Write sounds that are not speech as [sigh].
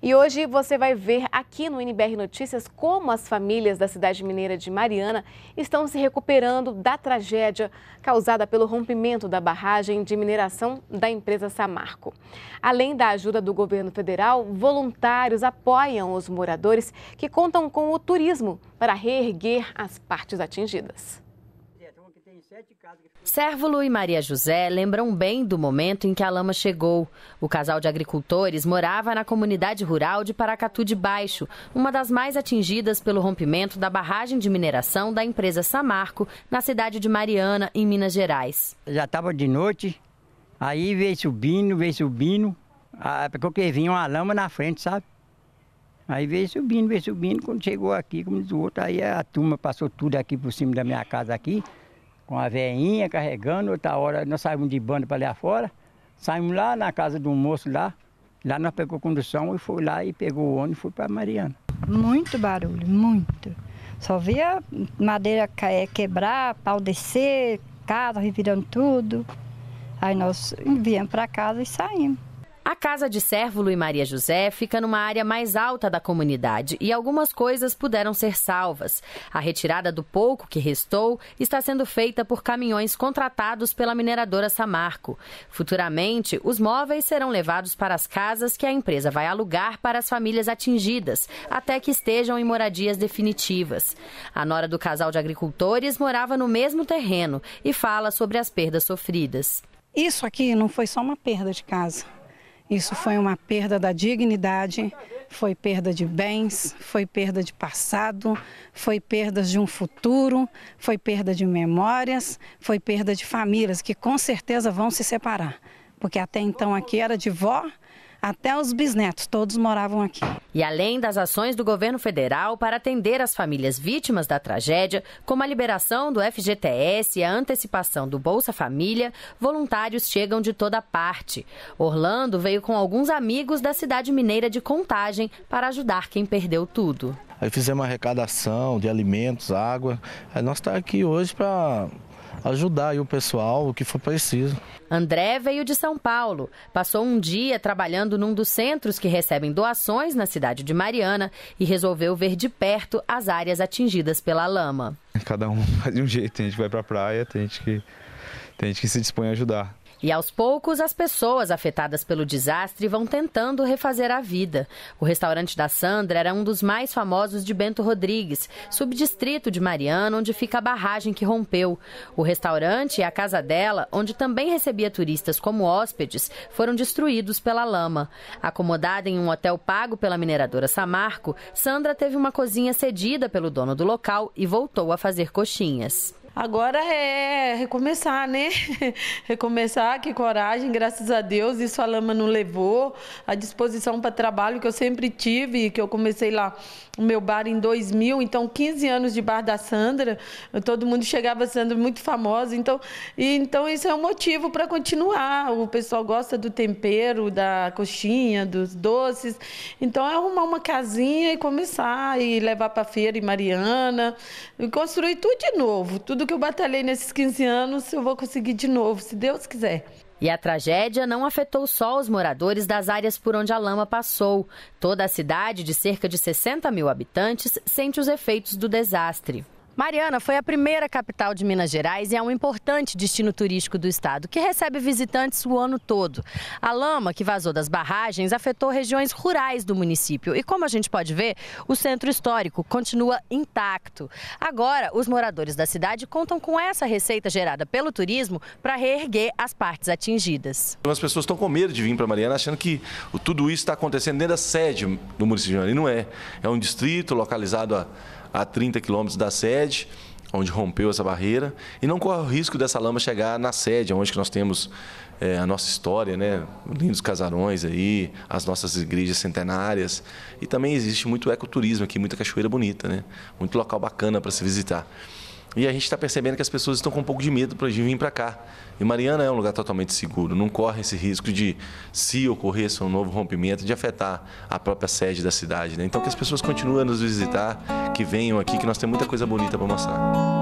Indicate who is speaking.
Speaker 1: E hoje você vai ver aqui no NBR Notícias como as famílias da cidade mineira de Mariana estão se recuperando da tragédia causada pelo rompimento da barragem de mineração da empresa Samarco. Além da ajuda do governo federal, voluntários apoiam os moradores que contam com o turismo para reerguer
Speaker 2: as partes atingidas.
Speaker 1: Sérvulo e Maria José lembram bem do momento em que a lama chegou. O casal de agricultores morava na comunidade rural de Paracatu de Baixo, uma das mais atingidas pelo rompimento da barragem de mineração da empresa Samarco, na cidade de Mariana, em Minas Gerais. Já estava de noite, aí veio subindo, veio subindo, porque vinha uma lama na frente, sabe? Aí veio subindo, veio subindo, quando chegou aqui, como diz o outro, aí a turma passou tudo aqui por cima da minha casa aqui, com a veinha carregando, outra hora nós saímos de banda para lá fora, saímos lá na casa de um moço lá, lá nós pegou condução e foi lá e pegou o ônibus e foi para Mariana. Muito barulho, muito. Só via madeira é, quebrar, pau descer, casa revirando tudo. Aí nós viemos para casa e saímos. A casa de Sérvulo e Maria José fica numa área mais alta da comunidade e algumas coisas puderam ser salvas. A retirada do pouco que restou está sendo feita por caminhões contratados pela mineradora Samarco. Futuramente, os móveis serão levados para as casas que a empresa vai alugar para as famílias atingidas, até que estejam em moradias definitivas. A nora do casal de agricultores morava no mesmo terreno e fala sobre as perdas sofridas. Isso aqui não foi só uma perda de casa isso foi uma perda da dignidade, foi perda de bens, foi perda de passado, foi perda de um futuro, foi perda de memórias, foi perda de famílias que com certeza vão se separar. Porque até então aqui era de vó, até os bisnetos, todos moravam aqui. E além das ações do governo federal para atender as famílias vítimas da tragédia, como a liberação do FGTS e a antecipação do Bolsa Família, voluntários chegam de toda parte. Orlando veio com alguns amigos da cidade mineira de Contagem para ajudar quem perdeu tudo.
Speaker 2: Aí fizemos arrecadação de alimentos, água. Aí nós estamos tá aqui hoje para ajudar o pessoal, o que for preciso.
Speaker 1: André veio de São Paulo, passou um dia trabalhando num dos centros que recebem doações na cidade de Mariana e resolveu ver de perto as áreas atingidas pela lama. Cada um [laughs] faz de um jeito, tem gente que vai para a praia, tem gente que, tem gente que se dispõe a ajudar. E aos poucos, as pessoas afetadas pelo desastre vão tentando refazer a vida. O restaurante da Sandra era um dos mais famosos de Bento Rodrigues, subdistrito de Mariana, onde fica a barragem que rompeu. O restaurante e a casa dela, onde também recebia turistas como hóspedes, foram destruídos pela lama. Acomodada em um hotel pago pela mineradora Samarco, Sandra teve uma cozinha cedida pelo dono do local e voltou a fazer coxinhas. Agora é recomeçar, né? [laughs] recomeçar, que coragem, graças a Deus, isso a lama não levou. A disposição para trabalho que eu sempre tive, que eu comecei lá o meu bar em 2000, então 15 anos de bar da Sandra, todo mundo chegava Sandra muito famosa, então, e, então isso é um motivo para continuar. O pessoal gosta do tempero, da coxinha, dos doces, então é arrumar uma casinha e começar e levar para feira e Mariana, e construir tudo de novo, tudo que eu batalhei nesses 15 anos, eu vou conseguir de novo, se Deus quiser. E a tragédia não afetou só os moradores das áreas por onde a lama passou. Toda a cidade, de cerca de 60 mil habitantes, sente os efeitos do desastre. Mariana foi a primeira capital de Minas Gerais e é um importante destino turístico do estado, que recebe visitantes o ano todo. A lama que vazou das barragens afetou regiões rurais do município e, como a gente pode ver, o centro histórico continua intacto. Agora, os moradores da cidade contam com essa receita gerada pelo turismo para reerguer as partes atingidas.
Speaker 2: As pessoas estão com medo de vir para Mariana achando que tudo isso está acontecendo dentro da sede do município. E não é. É um distrito localizado a a 30 quilômetros da sede, onde rompeu essa barreira, e não corre o risco dessa lama chegar na sede, onde nós temos é, a nossa história, né? lindos casarões aí, as nossas igrejas centenárias. E também existe muito ecoturismo aqui, muita cachoeira bonita, né? muito local bacana para se visitar. E a gente está percebendo que as pessoas estão com um pouco de medo de vir para cá. E Mariana é um lugar totalmente seguro, não corre esse risco de, se ocorresse um novo rompimento, de afetar a própria sede da cidade. Né? Então, que as pessoas continuem a nos visitar, que venham aqui, que nós temos muita coisa bonita para mostrar.